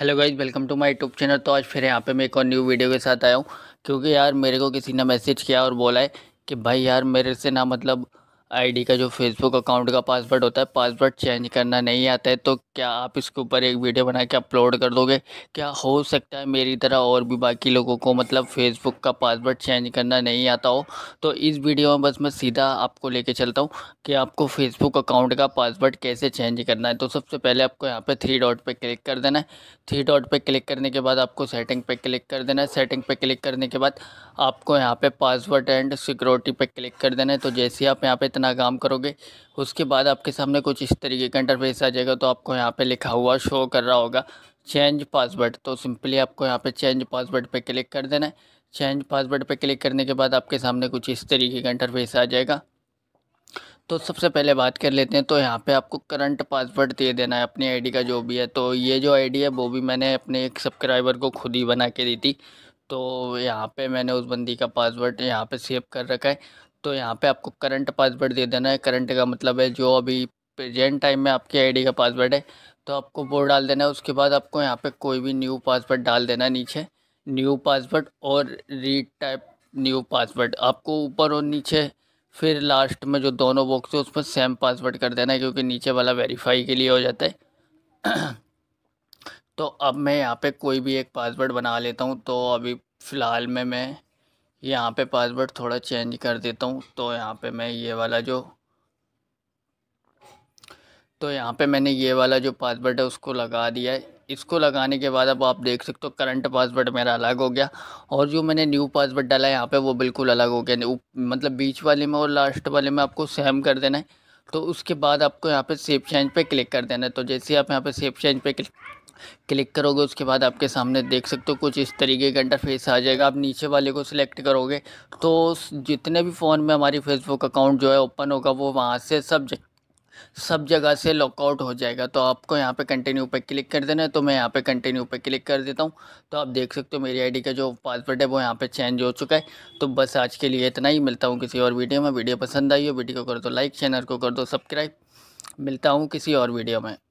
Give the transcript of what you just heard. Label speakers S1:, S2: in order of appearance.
S1: hello guys welcome to my YouTube channel तो आज फिर यहाँ पे मैं एक और न्यू वीडियो के साथ आया हूँ क्योंकि यार मेरे को किसी ने मैसेज किया और बोला है कि भाई यार मेरे से ना मतलब आईडी का जो फेसबुक अकाउंट का पासवर्ड होता है पासवर्ड चेंज करना नहीं आता है तो क्या आप इसके ऊपर एक वीडियो बना के अपलोड कर दोगे क्या हो सकता है मेरी तरह और भी बाकी लोगों को मतलब फेसबुक का पासवर्ड चेंज करना नहीं आता हो तो इस वीडियो में बस मैं सीधा आपको लेके चलता हूँ कि आपको फेसबुक अकाउंट का पासवर्ड कैसे चेंज करना है तो सबसे पहले आपको यहाँ पर थ्री डॉट पर क्लिक कर देना है थ्री डॉट पर क्लिक करने के बाद आपको सेटिंग पर क्लिक कर देना है सेटिंग पर क्लिक करने के बाद आपको यहाँ पर पासवर्ड एंड सिक्योरिटी पर क्लिक कर देना है तो जैसे आप यहाँ पर इतना काम करोगे उसके बाद आपके सामने कुछ इस तरीके का इंटरफेस आ जाएगा तो आपको यहाँ पे लिखा हुआ शो कर रहा होगा चेंज पासवर्ड तो सिंपली आपको यहाँ पे चेंज पासवर्ड पे क्लिक कर देना है चेंज पासवर्ड पे क्लिक करने के बाद आपके सामने कुछ इस तरीके का इंटरफेस आ जाएगा तो सबसे पहले बात कर लेते हैं तो यहाँ पे आपको करंट पासवर्ड दे देना है अपनी आईडी का जो भी है तो ये जो आईडी है वो भी मैंने अपने एक सब्सक्राइबर को खुद ही बना के दी थी तो यहाँ पे मैंने उस बंदी का पासवर्ड यहाँ पे सेव कर रखा है तो यहाँ पे आपको करंट पासवर्ड दे देना है करंट का मतलब है जो अभी प्रेजेंट टाइम में आपकी आईडी का पासवर्ड है तो आपको वो डाल देना है उसके बाद आपको यहाँ पे कोई भी न्यू पासवर्ड डाल देना है नीचे न्यू पासवर्ड और टाइप न्यू पासवर्ड आपको ऊपर और नीचे फिर लास्ट में जो दोनों बॉक्स है उसमें सेम पासवर्ड कर देना है क्योंकि नीचे वाला वेरीफाई के लिए हो जाता है तो अब मैं यहाँ पर कोई भी एक पासवर्ड बना लेता हूँ तो अभी फ़िलहाल में मैं यहाँ पे पासवर्ड थोड़ा चेंज कर देता हूँ तो यहाँ पे मैं ये वाला जो तो यहाँ पे मैंने ये वाला जो पासवर्ड है उसको लगा दिया है इसको लगाने के बाद अब आप देख सकते हो करंट पासवर्ड मेरा अलग हो गया और जो मैंने न्यू पासवर्ड डाला है यहाँ पे वो बिल्कुल अलग हो गया मतलब बीच वाले में और लास्ट वाले में आपको सेम कर देना है तो उसके बाद आपको यहाँ पे सेफ चेंज पे क्लिक कर देना है तो जैसे आप यहाँ पे सेफ चेंज पे क्लिक क्लिक करोगे उसके बाद आपके सामने देख सकते हो कुछ इस तरीके का इंटरफेस आ जाएगा आप नीचे वाले को सिलेक्ट करोगे तो जितने भी फ़ोन में हमारी फेसबुक अकाउंट जो है ओपन होगा वो वहाँ से सब ज सब जगह से लॉकआउट हो जाएगा तो आपको यहाँ पे कंटिन्यू पे क्लिक कर देना है तो मैं यहाँ पे कंटिन्यू पे क्लिक कर देता हूँ तो आप देख सकते हो मेरी आईडी का जो पासवर्ड है वो यहाँ पे चेंज हो चुका है तो बस आज के लिए इतना ही मिलता हूँ किसी और वीडियो में वीडियो पसंद आई हो वीडियो को कर दो लाइक चैनल को कर दो सब्सक्राइब मिलता हूँ किसी और वीडियो में